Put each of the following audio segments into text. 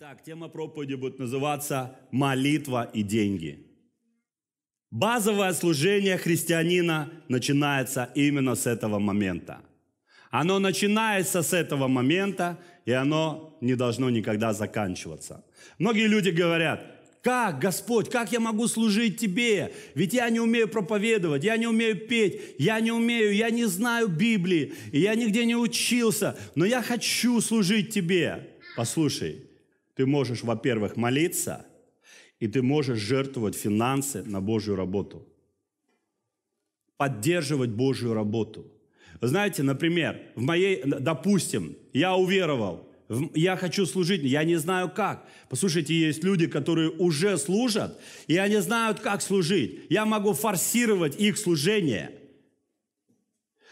Итак, тема проповеди будет называться «Молитва и деньги». Базовое служение христианина начинается именно с этого момента. Оно начинается с этого момента, и оно не должно никогда заканчиваться. Многие люди говорят, как, Господь, как я могу служить Тебе? Ведь я не умею проповедовать, я не умею петь, я не умею, я не знаю Библии, и я нигде не учился, но я хочу служить Тебе. Послушай, ты можешь, во-первых, молиться, и ты можешь жертвовать финансы на Божью работу. Поддерживать Божью работу. Вы знаете, например, в моей, допустим, я уверовал, я хочу служить, я не знаю как. Послушайте, есть люди, которые уже служат, и они знают, как служить. Я могу форсировать их служение.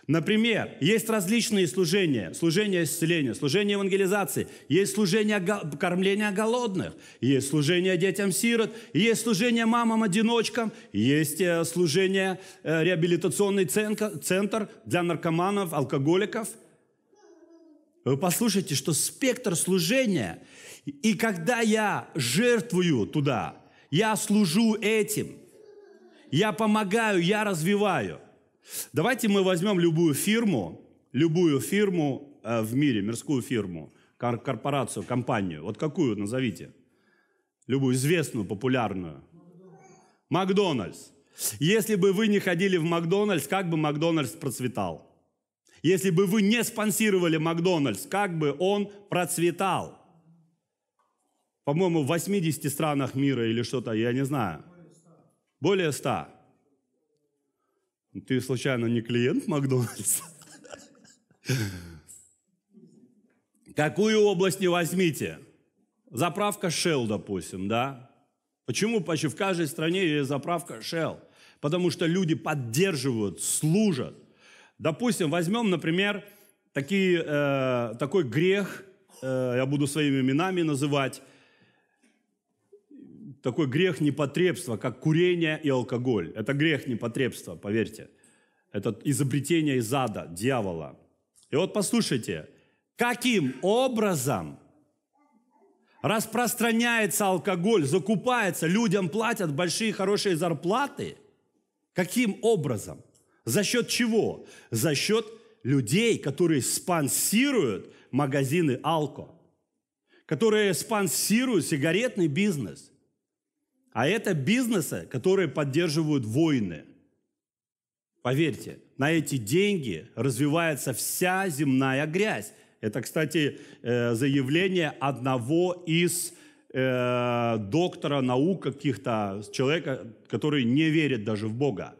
Например, есть различные служения. Служение исцеления, служение евангелизации. Есть служение кормления голодных. Есть служение детям-сирот. Есть служение мамам-одиночкам. Есть э, служение э, реабилитационный центр для наркоманов, алкоголиков. Вы послушайте, что спектр служения. И когда я жертвую туда, я служу этим. Я помогаю, я развиваю – Давайте мы возьмем любую фирму, любую фирму э, в мире, мирскую фирму, кор- корпорацию, компанию. Вот какую назовите? Любую известную, популярную. Макдональдс. Если бы вы не ходили в Макдональдс, как бы Макдональдс процветал? Если бы вы не спонсировали Макдональдс, как бы он процветал? По-моему, в 80 странах мира или что-то, я не знаю. Более 100. Ты случайно не клиент Макдональдса? Какую область не возьмите? Заправка Shell, допустим, да? Почему почти в каждой стране есть заправка Shell? Потому что люди поддерживают, служат. Допустим, возьмем, например, такие, э, такой грех, э, я буду своими именами называть, такой грех непотребства, как курение и алкоголь. Это грех непотребства, поверьте. Это изобретение из ада, дьявола. И вот послушайте, каким образом распространяется алкоголь, закупается, людям платят большие хорошие зарплаты? Каким образом? За счет чего? За счет людей, которые спонсируют магазины алко, которые спонсируют сигаретный бизнес – а это бизнесы, которые поддерживают войны. Поверьте, на эти деньги развивается вся земная грязь. Это, кстати, э, заявление одного из э, доктора наук каких-то, человека, который не верит даже в Бога.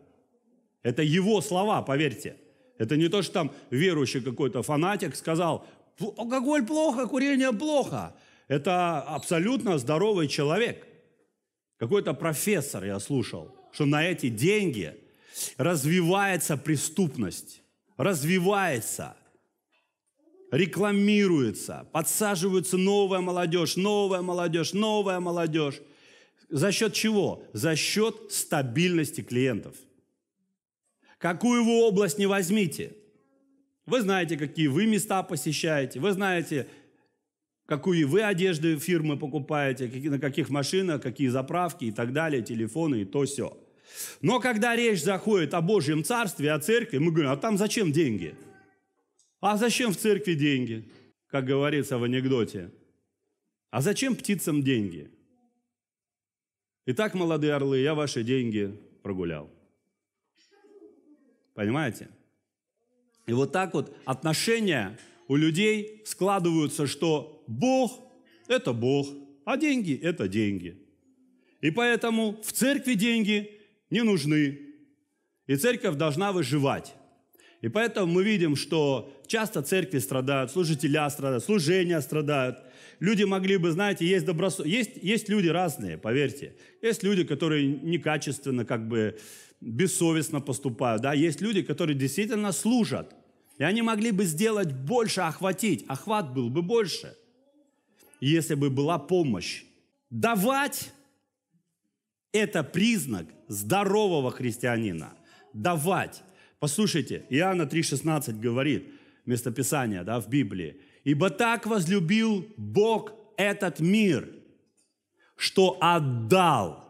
Это его слова, поверьте. Это не то, что там верующий какой-то фанатик сказал, алкоголь плохо, курение плохо. Это абсолютно здоровый человек – какой-то профессор, я слушал, что на эти деньги развивается преступность, развивается, рекламируется, подсаживается новая молодежь, новая молодежь, новая молодежь. За счет чего? За счет стабильности клиентов. Какую вы область не возьмите – вы знаете, какие вы места посещаете, вы знаете, какую вы одежду фирмы покупаете, на каких машинах, какие заправки и так далее, телефоны и то все. Но когда речь заходит о Божьем Царстве, о церкви, мы говорим, а там зачем деньги? А зачем в церкви деньги, как говорится в анекдоте? А зачем птицам деньги? Итак, молодые орлы, я ваши деньги прогулял. Понимаете? И вот так вот отношение у людей складываются, что Бог – это Бог, а деньги – это деньги. И поэтому в церкви деньги не нужны. И церковь должна выживать. И поэтому мы видим, что часто церкви страдают, служителя страдают, служения страдают. Люди могли бы, знаете, есть добросо... есть, есть люди разные, поверьте. Есть люди, которые некачественно, как бы бессовестно поступают, да, есть люди, которые действительно служат, и они могли бы сделать больше, охватить. Охват был бы больше, если бы была помощь. Давать – это признак здорового христианина. Давать. Послушайте, Иоанна 3,16 говорит, вместо Писания, да, в Библии, «Ибо так возлюбил Бог этот мир, что отдал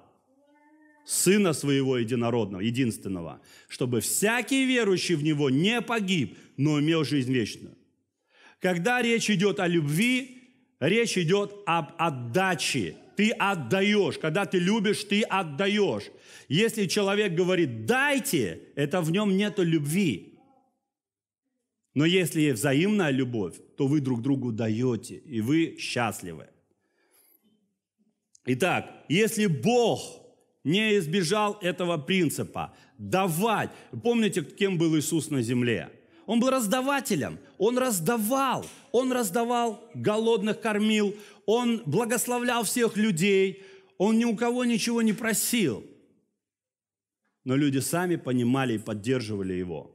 Сына Своего Единородного, Единственного, чтобы всякий верующий в Него не погиб, но имел жизнь вечную. Когда речь идет о любви, речь идет об отдаче. Ты отдаешь. Когда ты любишь, ты отдаешь. Если человек говорит «дайте», это в нем нет любви. Но если есть взаимная любовь, то вы друг другу даете, и вы счастливы. Итак, если Бог не избежал этого принципа, давать. Помните, кем был Иисус на земле? Он был раздавателем. Он раздавал. Он раздавал, голодных кормил. Он благословлял всех людей. Он ни у кого ничего не просил. Но люди сами понимали и поддерживали его.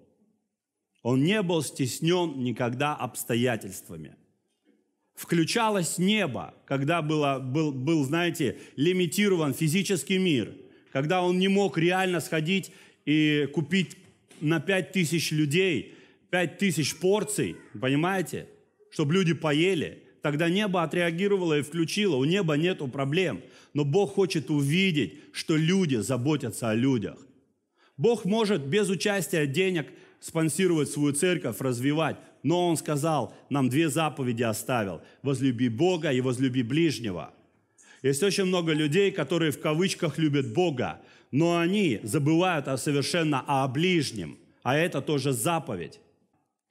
Он не был стеснен никогда обстоятельствами. Включалось небо, когда было, был, был, знаете, лимитирован физический мир, когда он не мог реально сходить и купить на пять тысяч людей пять тысяч порций, понимаете, чтобы люди поели, тогда небо отреагировало и включило. У неба нету проблем. Но Бог хочет увидеть, что люди заботятся о людях. Бог может без участия денег спонсировать свою церковь, развивать. Но Он сказал, нам две заповеди оставил. Возлюби Бога и возлюби ближнего. Есть очень много людей, которые в кавычках любят Бога, но они забывают о совершенно о ближнем, а это тоже заповедь.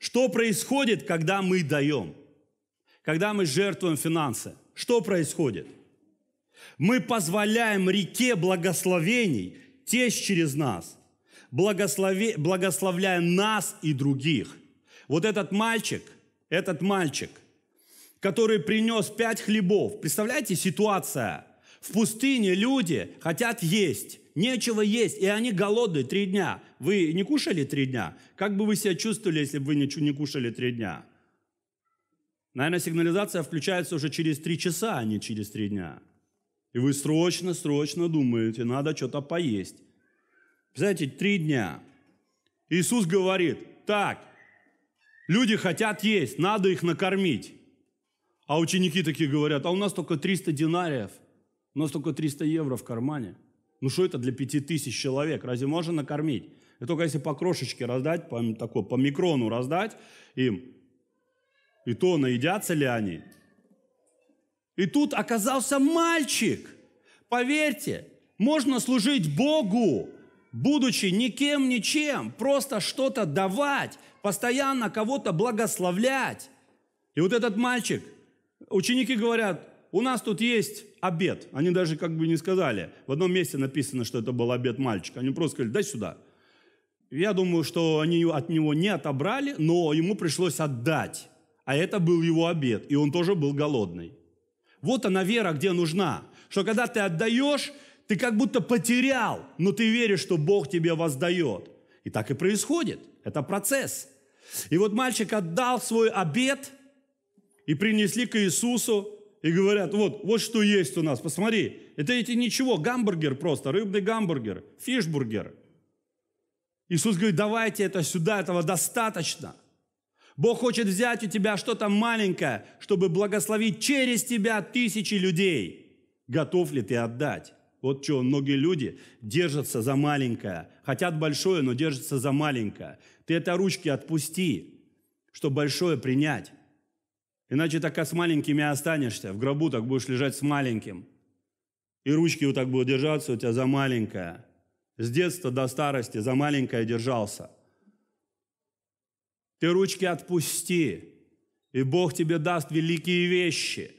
Что происходит, когда мы даем? Когда мы жертвуем финансы? Что происходит? Мы позволяем реке благословений течь через нас, благослови, благословляя нас и других. Вот этот мальчик, этот мальчик, который принес пять хлебов. Представляете, ситуация. В пустыне люди хотят есть, нечего есть, и они голодные три дня – вы не кушали три дня? Как бы вы себя чувствовали, если бы вы ничего не кушали три дня? Наверное, сигнализация включается уже через три часа, а не через три дня. И вы срочно, срочно думаете, надо что-то поесть. Представляете, три дня. Иисус говорит, так, люди хотят есть, надо их накормить. А ученики такие говорят, а у нас только 300 динариев, у нас только 300 евро в кармане. Ну что это для 5000 человек? Разве можно накормить? И только если по крошечке раздать, по, такой, по микрону раздать им, и то наедятся ли они. И тут оказался мальчик. Поверьте, можно служить Богу, будучи никем, ничем, просто что-то давать, постоянно кого-то благословлять. И вот этот мальчик, ученики говорят, у нас тут есть обед. Они даже как бы не сказали. В одном месте написано, что это был обед мальчика. Они просто сказали, дай сюда. Я думаю, что они от него не отобрали, но ему пришлось отдать. А это был его обед, и он тоже был голодный. Вот она вера, где нужна. Что когда ты отдаешь, ты как будто потерял, но ты веришь, что Бог тебе воздает. И так и происходит. Это процесс. И вот мальчик отдал свой обед и принесли к Иисусу, и говорят, вот, вот что есть у нас, посмотри, это эти ничего, гамбургер просто, рыбный гамбургер, фишбургер – Иисус говорит, давайте это сюда, этого достаточно. Бог хочет взять у тебя что-то маленькое, чтобы благословить через тебя тысячи людей. Готов ли ты отдать? Вот что, многие люди держатся за маленькое. Хотят большое, но держатся за маленькое. Ты это ручки отпусти, чтобы большое принять. Иначе так с маленькими останешься. В гробу так будешь лежать с маленьким. И ручки вот так будут держаться у тебя за маленькое. С детства до старости за маленькое держался. Ты ручки отпусти, и Бог тебе даст великие вещи.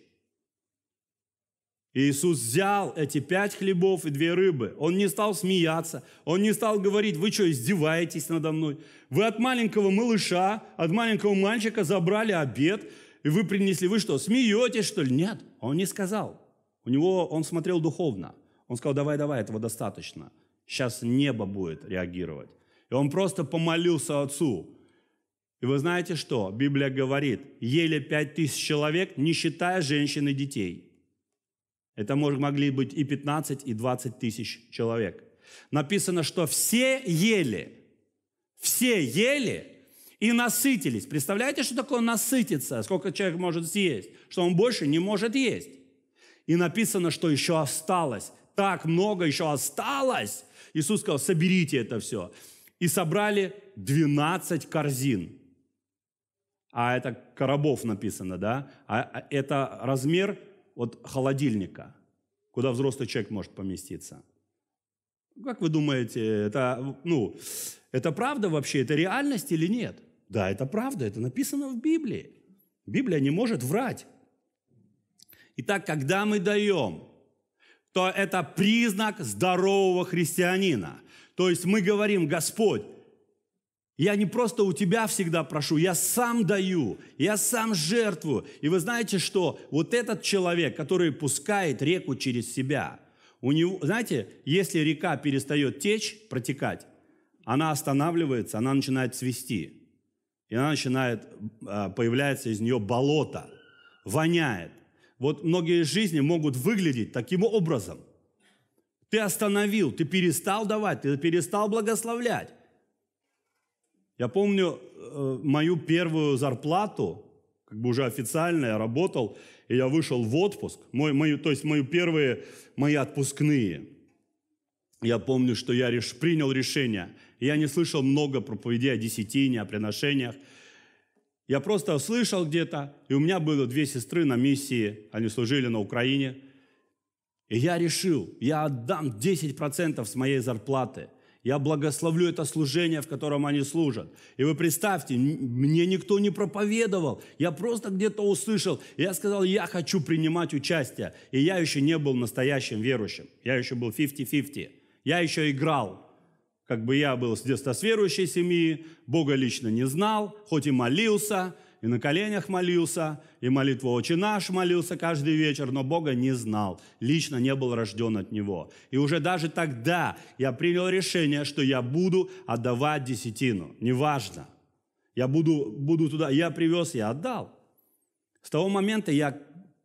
И Иисус взял эти пять хлебов и две рыбы. Он не стал смеяться, он не стал говорить, вы что, издеваетесь надо мной? Вы от маленького малыша, от маленького мальчика забрали обед, и вы принесли, вы что, смеетесь, что ли? Нет, он не сказал. У него, он смотрел духовно. Он сказал, давай, давай, этого достаточно. Сейчас небо будет реагировать. И он просто помолился отцу. И вы знаете что? Библия говорит, еле пять тысяч человек, не считая женщин и детей. Это могли быть и 15, и 20 тысяч человек. Написано, что все ели, все ели и насытились. Представляете, что такое насытиться? Сколько человек может съесть? Что он больше не может есть. И написано, что еще осталось. Так много еще осталось, Иисус сказал, соберите это все. И собрали 12 корзин. А это коробов написано, да? А, а это размер от холодильника, куда взрослый человек может поместиться. Как вы думаете, это, ну, это правда вообще, это реальность или нет? Да, это правда, это написано в Библии. Библия не может врать. Итак, когда мы даем – то это признак здорового христианина. То есть мы говорим, Господь, я не просто у тебя всегда прошу, я сам даю, я сам жертвую. И вы знаете, что вот этот человек, который пускает реку через себя, у него, знаете, если река перестает течь, протекать, она останавливается, она начинает свисти. И она начинает, а, появляется из нее болото, воняет. Вот многие жизни могут выглядеть таким образом. Ты остановил, ты перестал давать, ты перестал благословлять. Я помню э, мою первую зарплату, как бы уже официально я работал, и я вышел в отпуск, мой, мою, то есть мою первые, мои отпускные. Я помню, что я реш, принял решение. Я не слышал много проповедей о десятине, о приношениях – я просто услышал где-то, и у меня было две сестры на миссии, они служили на Украине. И я решил, я отдам 10% с моей зарплаты. Я благословлю это служение, в котором они служат. И вы представьте, мне никто не проповедовал. Я просто где-то услышал. И я сказал, я хочу принимать участие. И я еще не был настоящим верующим. Я еще был 50-50. Я еще играл. Как бы я был с детства с верующей семьи, Бога лично не знал, хоть и молился, и на коленях молился, и молитву «Отче наш» молился каждый вечер, но Бога не знал, лично не был рожден от Него. И уже даже тогда я принял решение, что я буду отдавать десятину, неважно. Я буду, буду туда, я привез, я отдал. С того момента я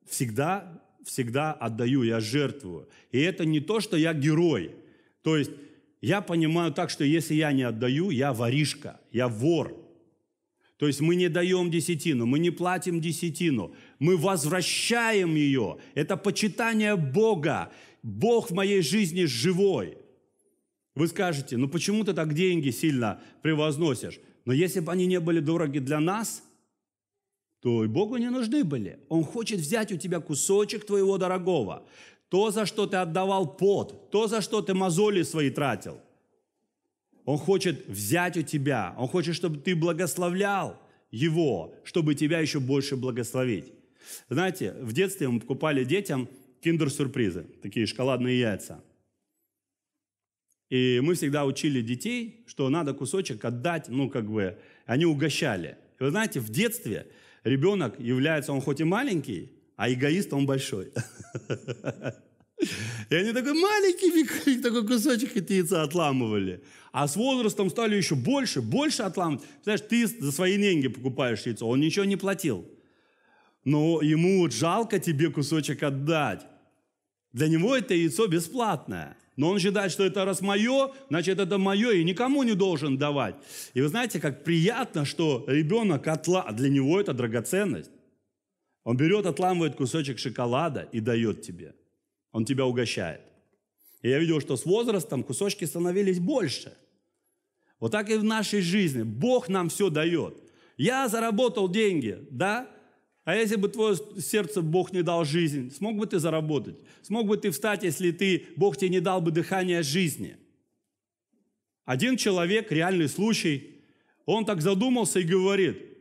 всегда, всегда отдаю, я жертвую. И это не то, что я герой. То есть я понимаю так, что если я не отдаю, я воришка, я вор. То есть мы не даем десятину, мы не платим десятину, мы возвращаем ее. Это почитание Бога. Бог в моей жизни живой. Вы скажете, ну почему ты так деньги сильно превозносишь? Но если бы они не были дороги для нас, то и Богу не нужны были. Он хочет взять у тебя кусочек твоего дорогого то, за что ты отдавал пот, то, за что ты мозоли свои тратил. Он хочет взять у тебя, он хочет, чтобы ты благословлял его, чтобы тебя еще больше благословить. Знаете, в детстве мы покупали детям киндер-сюрпризы, такие шоколадные яйца. И мы всегда учили детей, что надо кусочек отдать, ну, как бы, они угощали. И вы знаете, в детстве ребенок является, он хоть и маленький, а эгоист он большой. И они такой маленький такой кусочек эти яйца отламывали. А с возрастом стали еще больше, больше отламывать. Знаешь, ты за свои деньги покупаешь яйцо, он ничего не платил. Но ему вот жалко тебе кусочек отдать. Для него это яйцо бесплатное. Но он считает, что это раз мое, значит, это мое, и никому не должен давать. И вы знаете, как приятно, что ребенок отла... Для него это драгоценность. Он берет, отламывает кусочек шоколада и дает тебе. Он тебя угощает. И я видел, что с возрастом кусочки становились больше. Вот так и в нашей жизни. Бог нам все дает. Я заработал деньги, да? А если бы твое сердце Бог не дал жизнь, смог бы ты заработать? Смог бы ты встать, если ты, Бог тебе не дал бы дыхание жизни? Один человек, реальный случай, он так задумался и говорит,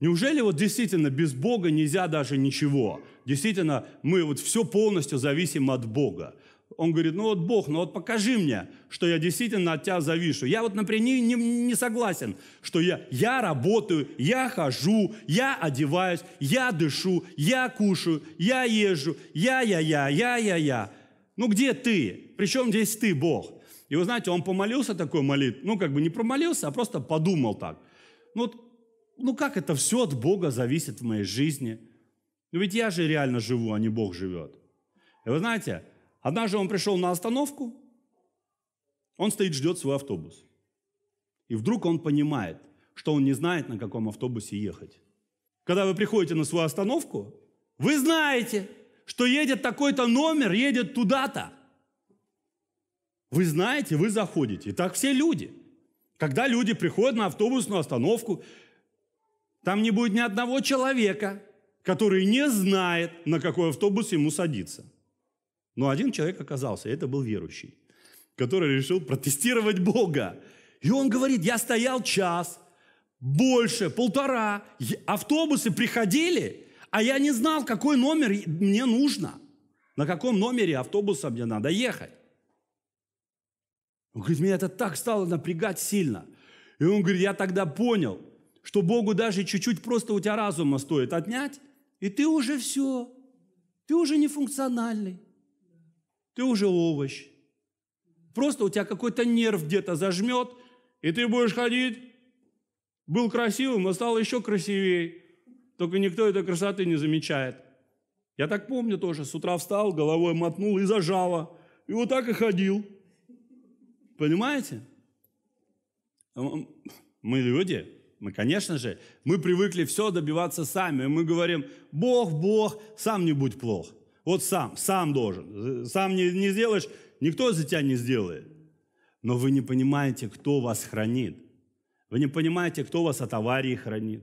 Неужели вот действительно без Бога нельзя даже ничего? Действительно, мы вот все полностью зависим от Бога. Он говорит, ну вот Бог, ну вот покажи мне, что я действительно от тебя завишу. Я вот, например, не, не, не согласен, что я, я работаю, я хожу, я одеваюсь, я дышу, я кушаю, я езжу, я-я-я, я-я-я. Ну где ты? Причем здесь ты, Бог? И вы знаете, он помолился такой молитвой, ну как бы не промолился, а просто подумал так. Ну вот ну как это все от Бога зависит в моей жизни? Ну ведь я же реально живу, а не Бог живет. И вы знаете, однажды он пришел на остановку, он стоит, ждет свой автобус. И вдруг он понимает, что он не знает, на каком автобусе ехать. Когда вы приходите на свою остановку, вы знаете, что едет такой-то номер, едет туда-то. Вы знаете, вы заходите. И так все люди. Когда люди приходят на автобусную остановку, там не будет ни одного человека, который не знает, на какой автобус ему садиться. Но один человек оказался, это был верующий, который решил протестировать Бога. И он говорит, я стоял час, больше, полтора, автобусы приходили, а я не знал, какой номер мне нужно, на каком номере автобуса мне надо ехать. Он говорит, меня это так стало напрягать сильно. И он говорит, я тогда понял, что Богу даже чуть-чуть просто у тебя разума стоит отнять, и ты уже все, ты уже не функциональный, ты уже овощ. Просто у тебя какой-то нерв где-то зажмет, и ты будешь ходить, был красивым, но стал еще красивее. Только никто этой красоты не замечает. Я так помню тоже, с утра встал, головой мотнул и зажало. И вот так и ходил. Понимаете? Мы люди, мы, конечно же, мы привыкли все добиваться сами. Мы говорим, Бог, Бог, сам не будь плох. Вот сам, сам должен. Сам не, не сделаешь, никто за тебя не сделает. Но вы не понимаете, кто вас хранит. Вы не понимаете, кто вас от аварии хранит.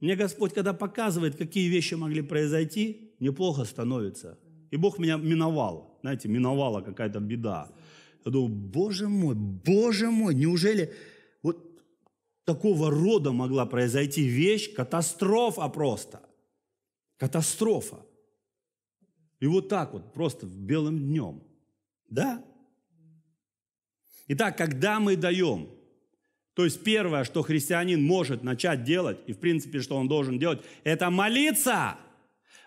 Мне Господь, когда показывает, какие вещи могли произойти, неплохо становится. И Бог меня миновал. Знаете, миновала какая-то беда. Я думаю, боже мой, боже мой, неужели такого рода могла произойти вещь, катастрофа просто. Катастрофа. И вот так вот, просто в белым днем. Да? Итак, когда мы даем, то есть первое, что христианин может начать делать, и в принципе, что он должен делать, это молиться.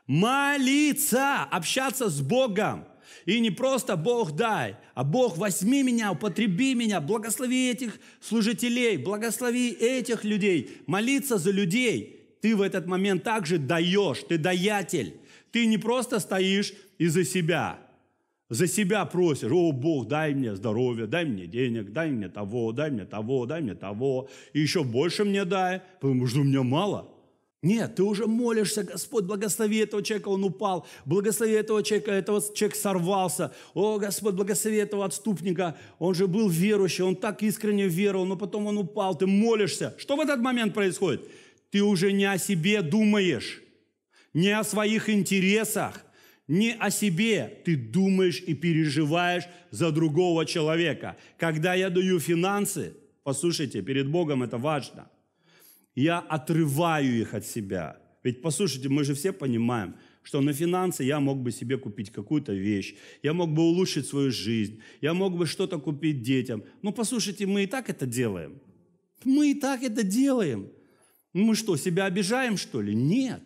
Молиться, общаться с Богом. И не просто Бог дай, а Бог возьми меня, употреби меня, благослови этих служителей, благослови этих людей, молиться за людей. Ты в этот момент также даешь, ты даятель. Ты не просто стоишь из-за себя, за себя просишь, о, Бог, дай мне здоровье, дай мне денег, дай мне того, дай мне того, дай мне того, и еще больше мне дай, потому что у меня мало – нет, ты уже молишься, Господь, благослови этого человека, он упал, благослови этого человека, этого человек сорвался, о, Господь, благослови этого отступника, он же был верующий, он так искренне веровал, но потом он упал, ты молишься. Что в этот момент происходит? Ты уже не о себе думаешь, не о своих интересах, не о себе. Ты думаешь и переживаешь за другого человека. Когда я даю финансы, послушайте, перед Богом это важно – я отрываю их от себя. Ведь послушайте, мы же все понимаем, что на финансы я мог бы себе купить какую-то вещь, я мог бы улучшить свою жизнь, я мог бы что-то купить детям. Но послушайте, мы и так это делаем. Мы и так это делаем. Мы что, себя обижаем, что ли? Нет.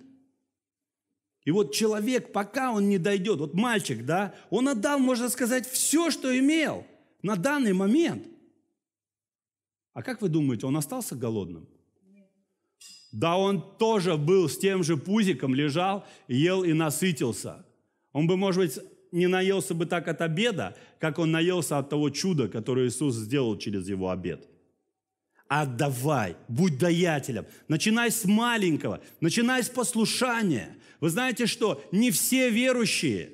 И вот человек, пока он не дойдет, вот мальчик, да, он отдал, можно сказать, все, что имел на данный момент. А как вы думаете, он остался голодным? Да он тоже был с тем же пузиком, лежал, ел и насытился. Он бы, может быть, не наелся бы так от обеда, как он наелся от того чуда, которое Иисус сделал через его обед. Отдавай, а будь даятелем. Начинай с маленького, начинай с послушания. Вы знаете что? Не все верующие.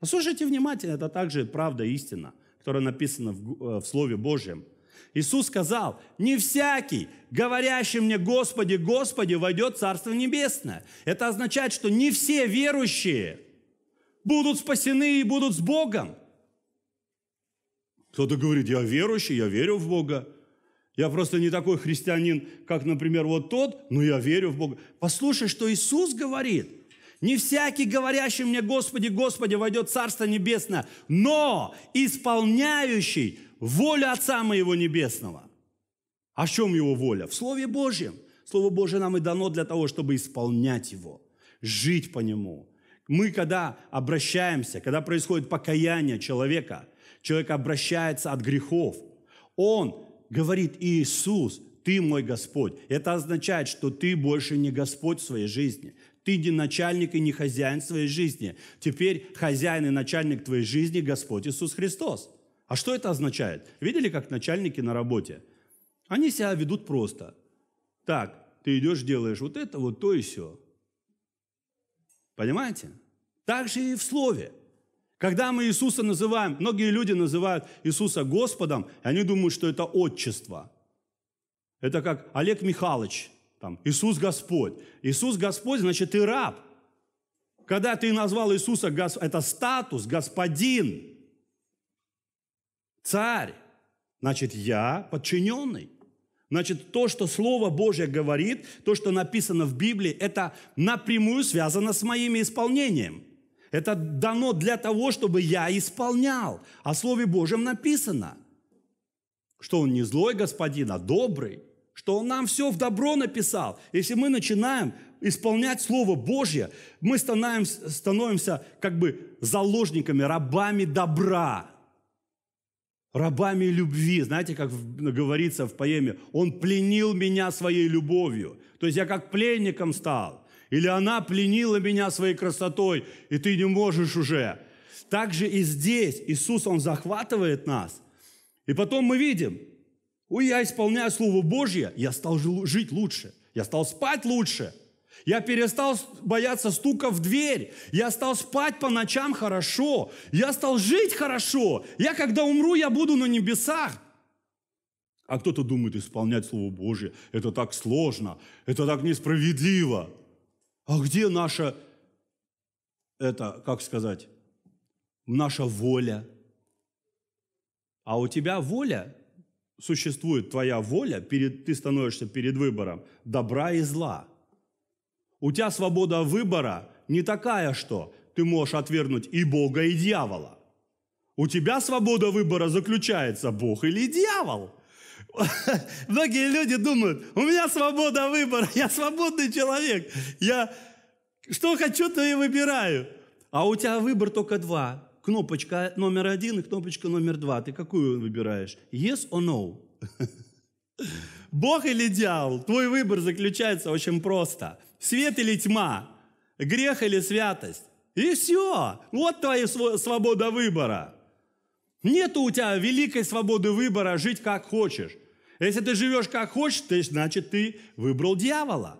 Послушайте внимательно, это также правда, истина, которая написана в, э, в Слове Божьем – Иисус сказал, не всякий, говорящий мне «Господи, Господи», войдет в Царство Небесное. Это означает, что не все верующие будут спасены и будут с Богом. Кто-то говорит, я верующий, я верю в Бога. Я просто не такой христианин, как, например, вот тот, но я верю в Бога. Послушай, что Иисус говорит. Не всякий, говорящий мне, Господи, Господи, войдет в Царство Небесное, но исполняющий Воля Отца Моего Небесного. О а чем его воля? В Слове Божьем. Слово Божье нам и дано для того, чтобы исполнять его, жить по нему. Мы, когда обращаемся, когда происходит покаяние человека, человек обращается от грехов, он говорит, Иисус, ты мой Господь. Это означает, что ты больше не Господь в своей жизни. Ты не начальник и не хозяин своей жизни. Теперь хозяин и начальник твоей жизни Господь Иисус Христос. А что это означает? Видели, как начальники на работе? Они себя ведут просто. Так, ты идешь, делаешь вот это, вот то и все. Понимаете? Так же и в Слове. Когда мы Иисуса называем, многие люди называют Иисуса Господом, и они думают, что это отчество. Это как Олег Михайлович, там, Иисус Господь. Иисус Господь, значит, ты раб. Когда ты назвал Иисуса, это статус, господин – царь, значит, я подчиненный. Значит, то, что Слово Божье говорит, то, что написано в Библии, это напрямую связано с моим исполнением. Это дано для того, чтобы я исполнял. О Слове Божьем написано, что Он не злой господин, а добрый, что Он нам все в добро написал. Если мы начинаем исполнять Слово Божье, мы становимся, становимся как бы заложниками, рабами добра – рабами любви. Знаете, как говорится в поэме, он пленил меня своей любовью. То есть я как пленником стал. Или она пленила меня своей красотой, и ты не можешь уже. Так же и здесь Иисус, Он захватывает нас. И потом мы видим, я исполняю Слово Божье, я стал жить лучше, я стал спать лучше – я перестал бояться стука в дверь. Я стал спать по ночам хорошо. Я стал жить хорошо. Я, когда умру, я буду на небесах. А кто-то думает, исполнять Слово Божье – это так сложно, это так несправедливо. А где наша, это, как сказать, наша воля? А у тебя воля, существует твоя воля, перед, ты становишься перед выбором добра и зла – у тебя свобода выбора не такая, что ты можешь отвергнуть и Бога, и дьявола. У тебя свобода выбора заключается Бог или дьявол. Многие люди думают, у меня свобода выбора, я свободный человек, я что хочу, то и выбираю. А у тебя выбор только два. Кнопочка номер один и кнопочка номер два. Ты какую выбираешь? Yes or no? Бог или дьявол? Твой выбор заключается очень просто. Свет или тьма? Грех или святость? И все. Вот твоя свобода выбора. Нет у тебя великой свободы выбора жить как хочешь. Если ты живешь как хочешь, ты, значит ты выбрал дьявола.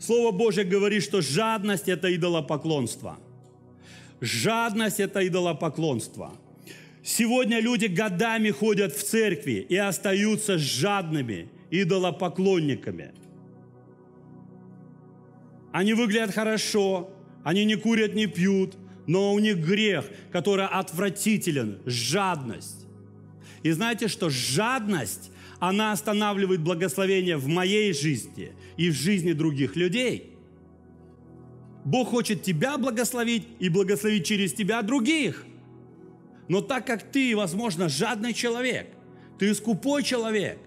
Слово Божье говорит, что жадность – это идолопоклонство. Жадность – это идолопоклонство. Сегодня люди годами ходят в церкви и остаются жадными идолопоклонниками. Они выглядят хорошо, они не курят, не пьют, но у них грех, который отвратителен, жадность. И знаете, что жадность, она останавливает благословение в моей жизни и в жизни других людей. Бог хочет тебя благословить и благословить через тебя других – но так как ты, возможно, жадный человек, ты скупой человек,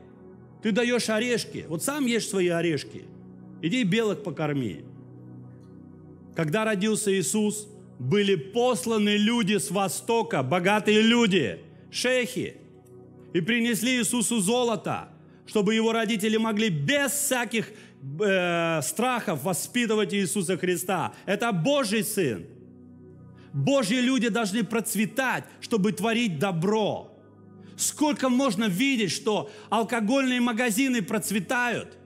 ты даешь орешки, вот сам ешь свои орешки, иди белок покорми. Когда родился Иисус, были посланы люди с востока, богатые люди, шейхи, и принесли Иисусу золото, чтобы его родители могли без всяких э, страхов воспитывать Иисуса Христа. Это Божий Сын. Божьи люди должны процветать, чтобы творить добро. Сколько можно видеть, что алкогольные магазины процветают,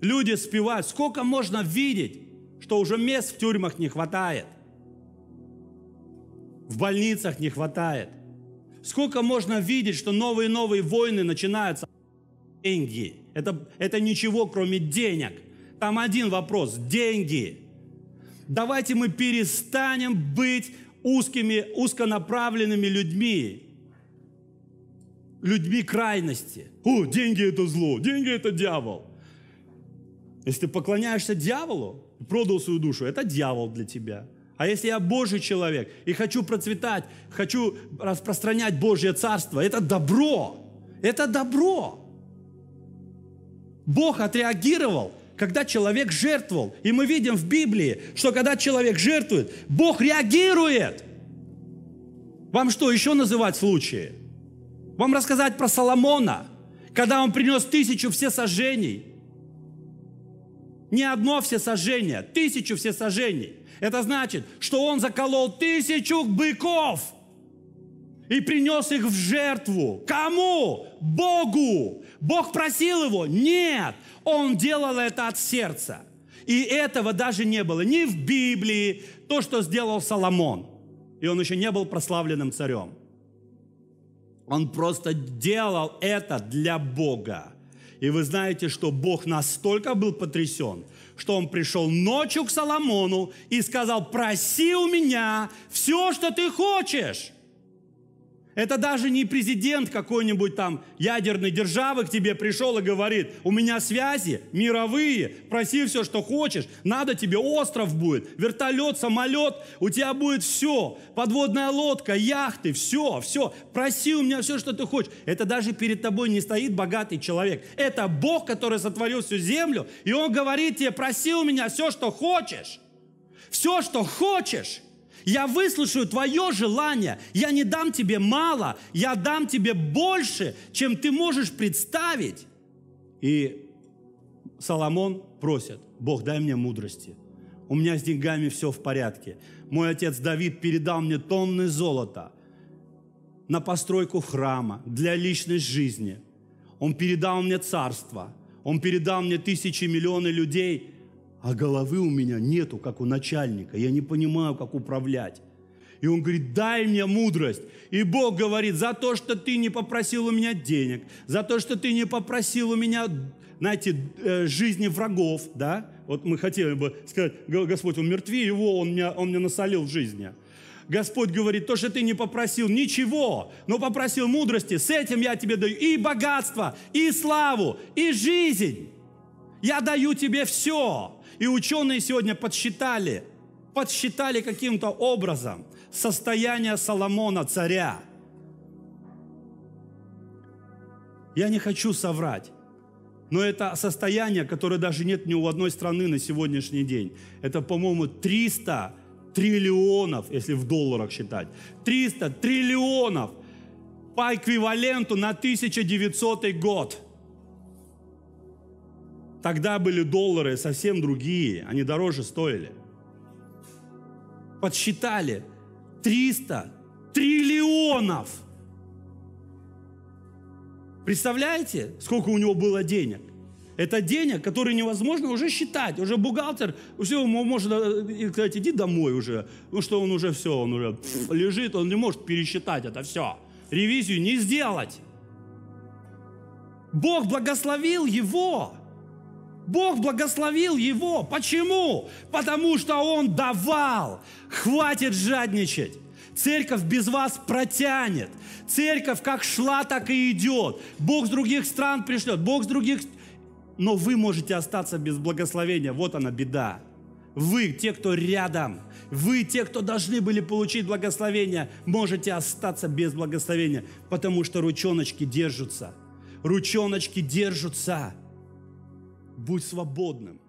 люди спивают. Сколько можно видеть, что уже мест в тюрьмах не хватает, в больницах не хватает. Сколько можно видеть, что новые и новые войны начинаются. Деньги. Это, это ничего, кроме денег. Там один вопрос. Деньги. Давайте мы перестанем быть узкими, узконаправленными людьми, людьми крайности. О, деньги – это зло, деньги – это дьявол. Если ты поклоняешься дьяволу, продал свою душу, это дьявол для тебя. А если я Божий человек и хочу процветать, хочу распространять Божье Царство, это добро, это добро. Бог отреагировал когда человек жертвовал. И мы видим в Библии, что когда человек жертвует, Бог реагирует. Вам что, еще называть случаи? Вам рассказать про Соломона, когда он принес тысячу все сожжений. Не одно все сожжение, тысячу все сожжений. Это значит, что он заколол тысячу быков – и принес их в жертву. Кому? Богу. Бог просил его? Нет, он делал это от сердца. И этого даже не было ни в Библии, то, что сделал Соломон. И он еще не был прославленным царем. Он просто делал это для Бога. И вы знаете, что Бог настолько был потрясен, что он пришел ночью к Соломону и сказал, проси у меня все, что ты хочешь. Это даже не президент какой-нибудь там ядерной державы к тебе пришел и говорит, у меня связи мировые, проси все, что хочешь, надо тебе остров будет, вертолет, самолет, у тебя будет все, подводная лодка, яхты, все, все, проси у меня все, что ты хочешь. Это даже перед тобой не стоит богатый человек. Это Бог, который сотворил всю землю, и Он говорит тебе, проси у меня все, что хочешь, все, что хочешь. Я выслушаю твое желание. Я не дам тебе мало, я дам тебе больше, чем ты можешь представить. И Соломон просит, Бог, дай мне мудрости. У меня с деньгами все в порядке. Мой отец Давид передал мне тонны золота на постройку храма для личной жизни. Он передал мне царство. Он передал мне тысячи, миллионы людей – а головы у меня нету, как у начальника, я не понимаю, как управлять. И он говорит, дай мне мудрость. И Бог говорит, за то, что ты не попросил у меня денег, за то, что ты не попросил у меня, знаете, э, жизни врагов, да? Вот мы хотели бы сказать, Господь, он умертви его, он меня, он меня насолил в жизни. Господь говорит, то, что ты не попросил ничего, но попросил мудрости, с этим я тебе даю и богатство, и славу, и жизнь. Я даю тебе все. И ученые сегодня подсчитали, подсчитали каким-то образом состояние Соломона, царя. Я не хочу соврать, но это состояние, которое даже нет ни у одной страны на сегодняшний день. Это, по-моему, 300 триллионов, если в долларах считать. 300 триллионов по эквиваленту на 1900 год – Тогда были доллары совсем другие, они дороже стоили. Подсчитали 300 триллионов. Представляете, сколько у него было денег? Это денег, которые невозможно уже считать. Уже бухгалтер, все, ему можно э, сказать, иди домой уже. Ну что, он уже все, он уже лежит, он не может пересчитать это все. Ревизию не сделать. Бог благословил его. Бог благословил его. Почему? Потому что он давал. Хватит жадничать. Церковь без вас протянет. Церковь как шла, так и идет. Бог с других стран пришлет. Бог с других... Но вы можете остаться без благословения. Вот она беда. Вы, те, кто рядом, вы, те, кто должны были получить благословение, можете остаться без благословения, потому что ручоночки держатся. Ручоночки держатся будь свободным.